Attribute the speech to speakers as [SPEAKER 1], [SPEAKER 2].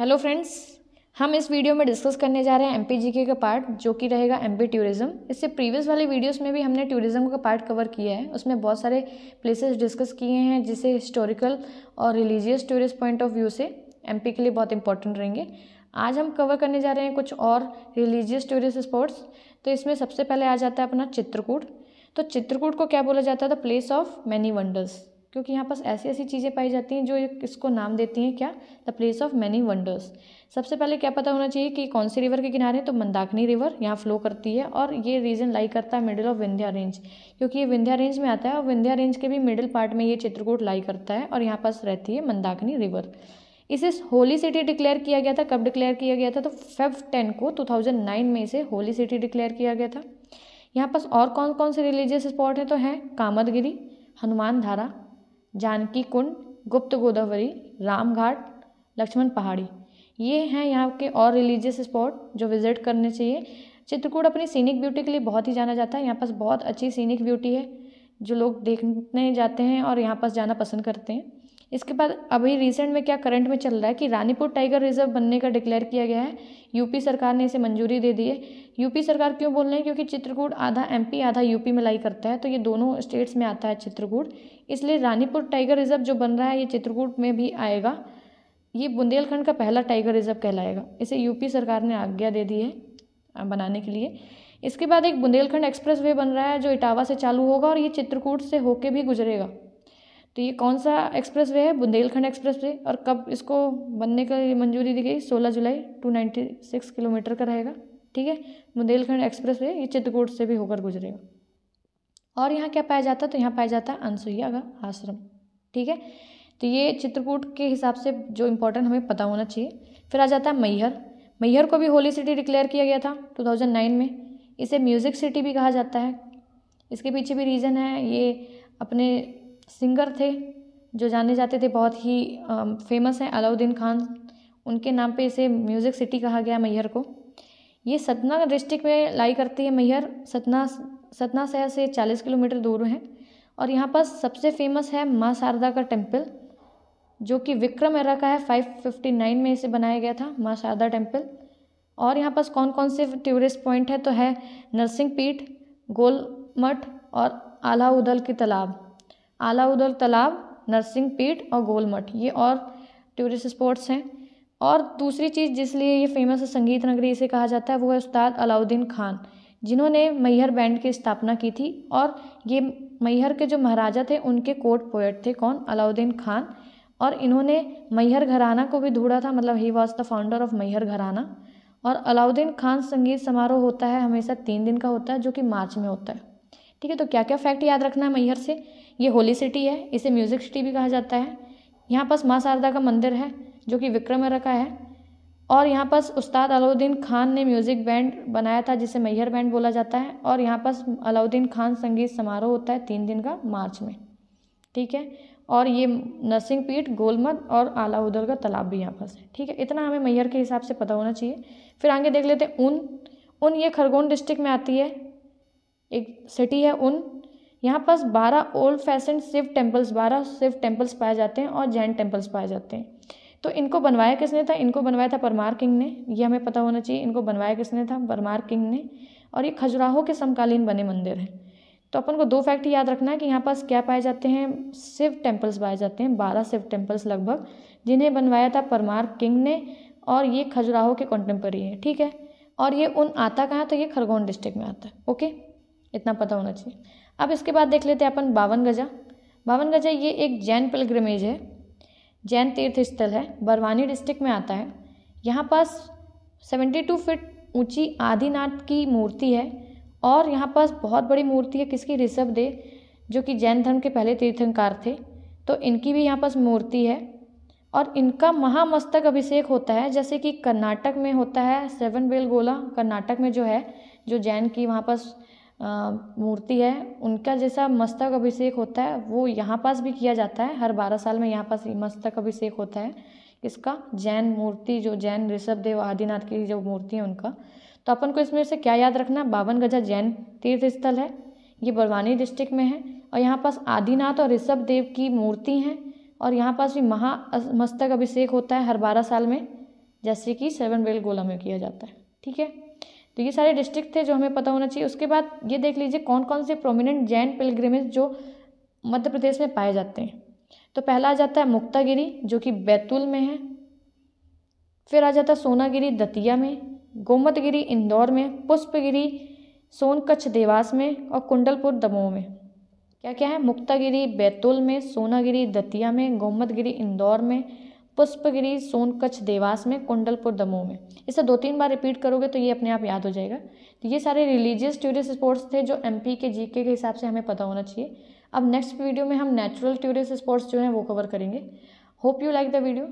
[SPEAKER 1] hello friends हम इस video में डिस्कस करने जा रहे हैं जीके का पार्ट जो कि रहेगा एमपी टूरिज्म इससे प्रीवियस वाले वीडियोस में भी हमने टूरिज्म का पार्ट कवर किया है उसमें बहुत सारे प्लेसेस डिस्कस किए हैं जिसे हिस्टोरिकल और religious tourist point of view से एमपी के लिए बहुत इंपॉर्टेंट रहेंगे आज हम कवर करने जा रहे हैं कुछ और रिलीजियस टूरिस्ट स्पॉट्स तो इसमें सबसे पहले आ जाता है अपना चित्रकूट तो चित्रकूट को क्या बोला जाता है the place of many wonders क्योंकि यहाँ पास ऐसी ऐसी चीज़ें पाई जाती हैं जो इसको नाम देती हैं क्या the place of many wonders सबसे पहले क्या पता होना चाहिए कि कौन सी रिवर के किनारे हैं तो मंदाकिनी रिवर यहाँ फ्लो करती है और ये रीजन लाई करता है मिडिल ऑफ विंध्या रेंज क्योंकि ये विंध्या रेंज में आता है और विंध्या रेंज के भी मिडिल पार्ट में ये चित्रकूट लाई करता है और यहाँ पास रहती है मंदाकिनी रिवर इसे होली सिटी डिक्लेयर किया गया था कब डिक्लेयर किया गया था तो फेफ टेन को टू में इसे होली सिटी डिक्लेयर किया गया था यहाँ पास और कौन कौन से रिलीजियस स्पॉट हैं तो हैं कामदगिरी हनुमान धारा जानकी कुंड गुप्त गोदावरी राम घाट लक्ष्मण पहाड़ी ये हैं यहाँ के और रिलीजियस स्पॉट जो विज़िट करने चाहिए चित्रकूट अपनी सीनिक ब्यूटी के लिए बहुत ही जाना जाता है यहाँ पास बहुत अच्छी सीनिक ब्यूटी है जो लोग देखने जाते हैं और यहाँ पास जाना पसंद करते हैं इसके बाद अभी रिसेंट में क्या करंट में चल रहा है कि रानीपुर टाइगर रिजर्व बनने का डिक्लेयर किया गया है यूपी सरकार ने इसे मंजूरी दे दी है यूपी सरकार क्यों बोल रहे हैं क्योंकि चित्रकूट आधा एमपी आधा यूपी में लाई करता है तो ये दोनों स्टेट्स में आता है चित्रकूट इसलिए रानीपुर टाइगर रिजर्व जो बन रहा है ये चित्रकूट में भी आएगा ये बुंदेलखंड का पहला टाइगर रिजर्व कहलाएगा इसे यूपी सरकार ने आज्ञा दे दी है बनाने के लिए इसके बाद एक बुंदेलखंड एक्सप्रेस वे बन रहा है जो इटावा से चालू होगा और ये चित्रकूट से होके भी गुजरेगा तो ये कौन सा एक्सप्रेस वे है बुंदेलखंड एक्सप्रेस वे और कब इसको बनने का मंजूरी दी गई सोलह जुलाई टू नाइन्टी सिक्स किलोमीटर का रहेगा ठीक है बुंदेलखंड एक्सप्रेस वे ये चित्रकूट से भी होकर गुजरेगा और यहाँ क्या पाया जाता है तो यहाँ पाया जाता है अनसुईया का आश्रम ठीक है तो ये चित्रकूट के हिसाब से जो इम्पोर्टेंट हमें पता होना चाहिए फिर आ जाता है मैहर मैहर को भी होली सिटी डिक्लेयर किया गया था टू में इसे म्यूज़िक सिटी भी कहा जाता है इसके पीछे भी रीज़न है ये अपने सिंगर थे जो जाने जाते थे बहुत ही फेमस हैं अलाउद्दीन खान उनके नाम पे इसे म्यूज़िक सिटी कहा गया मैहर को ये सतना डिस्ट्रिक्ट में लाई करती है मैहर सतना सतना शहर से चालीस किलोमीटर दूर है और यहाँ पर सबसे फेमस है माँ शारदा का टेम्पल जो कि विक्रम एरा का है 559 में इसे बनाया गया था माँ शारदा टेम्पल और यहाँ पास कौन कौन से टूरिस्ट पॉइंट है तो है नरसिंह पीठ गोल मठ और आला उदल की तालाब आलाउदल तालाब नरसिंह पीठ और गोलमठ ये और टूरिस्ट स्पॉट्स हैं और दूसरी चीज़ जिसलिए ये फेमस संगीत नगरी इसे कहा जाता है वो है उस्ताद अलाउद्दीन खान जिन्होंने मैहर बैंड की स्थापना की थी और ये मैहर के जो महाराजा थे उनके कोर्ट पोएट थे कौन अलाउद्दीन खान और इन्होंने मैहर घराना को भी ढूंढा था मतलब he was the founder of Maihar gharana और अलाउद्दीन खान संगीत समारोह होता है हमेशा तीन दिन का होता है जो कि मार्च में होता है ठीक है तो क्या क्या फैक्ट याद रखना है मैहर से ये होली सिटी है इसे म्यूज़िक सिटी भी कहा जाता है यहाँ पास माँ शारदा का मंदिर है जो कि में रखा है और यहाँ पास उस्ताद अलाउद्दीन खान ने म्यूज़िक बैंड बनाया था जिसे मैहर बैंड बोला जाता है और यहाँ पास अलाउद्दीन खान संगीत समारोह होता है तीन दिन का मार्च में ठीक है और ये नरसिंह पीठ गोलमद और उदल का तालाब भी यहाँ पास है ठीक है इतना हमें मैहर के हिसाब से पता होना चाहिए फिर आगे देख लेते हैं ऊन ऊन ये खरगोन डिस्ट्रिक्ट में आती है एक सिटी है उन यहाँ पास बारह ओल्ड फैशन शिव टेम्पल्स बारह शिव टेम्पल्स पाए जाते हैं और जैन टेम्पल्स पाए जाते हैं तो इनको बनवाया किसने था इनको बनवाया था परमार किंग ने ये हमें पता होना चाहिए इनको बनवाया किसने था परमार किंग ने और ये खजुराहो के समकालीन बने मंदिर हैं तो अपन को दो फैक्ट याद रखना है कि यहाँ पास क्या पाए जाते हैं शिव टेम्पल्स पाए जाते हैं बारह शिव टेम्पल्स लगभग जिन्हें बनवाया था परमार किंग ने और ये खजुराहो के कॉन्टेम्परी है ठीक है और ये उन आता कहाँ तो ये खरगोन डिस्ट्रिक्ट में आता है ओके इतना पता होना चाहिए अब इसके बाद देख लेते हैं अपन बावन गजा बावन गजा ये एक जैन पिलग्रमेज है जैन तीर्थ स्थल है बरवानी डिस्ट्रिक्ट में आता है यहाँ पास सेवेंटी टू फिट ऊंची आदिनाथ की मूर्ति है और यहाँ पास बहुत बड़ी मूर्ति है किसकी ऋषभ देव जो कि जैन धर्म के पहले तीर्थंकार थे तो इनकी भी यहाँ पास मूर्ति है और इनका महामस्तक अभिषेक होता है जैसे कि कर्नाटक में होता है सेवन बेल गोला कर्नाटक में जो है जो जैन की वहाँ पास मूर्ति है उनका जैसा मस्तक अभिषेक होता है वो यहाँ पास भी किया जाता है हर बारह साल में यहाँ पास मस्तक अभिषेक होता है इसका जैन मूर्ति जो जैन ऋषभ देव आदिनाथ की जो मूर्ति है उनका तो अपन को इसमें से क्या याद रखना बावन गजा जैन तीर्थ स्थल है ये बड़वानी डिस्ट्रिक्ट में है और यहाँ पास आदिनाथ और ऋषभ देव की मूर्ति हैं और यहाँ पास भी महा मस्तक अभिषेक होता है हर बारह साल में जैसे कि सेवन बेल गोला में किया जाता है ठीक है तो ये सारे डिस्ट्रिक्ट थे जो हमें पता होना चाहिए उसके बाद ये देख लीजिए कौन कौन से प्रोमिनेंट जैन पिलग्रिमेज जो मध्य प्रदेश में पाए जाते हैं तो पहला आ जाता है मुक्तागिरी जो कि बैतूल में है फिर आ जाता है सोनागिरी दतिया में गोमतगिरी इंदौर में पुष्पगिरी सोनकच्छ देवास में और कुंडलपुर दमोह में क्या क्या है मुक्तागिरी बैतूल में सोनागिरी दतिया में गोमतगिरी इंदौर में पुष्पगिरी सोनकच्छ देवास में कुंडलपुर दमोह में इसे दो तीन बार रिपीट करोगे तो ये अपने आप याद हो जाएगा तो ये सारे रिलीजियस टूरिस्ट स्पोर्ट्स थे जो एम के जी के हिसाब से हमें पता होना चाहिए अब नेक्स्ट वीडियो में हम नेचुरल टूरिस्ट स्पोर्ट्स जो हैं वो कवर करेंगे hope you like the video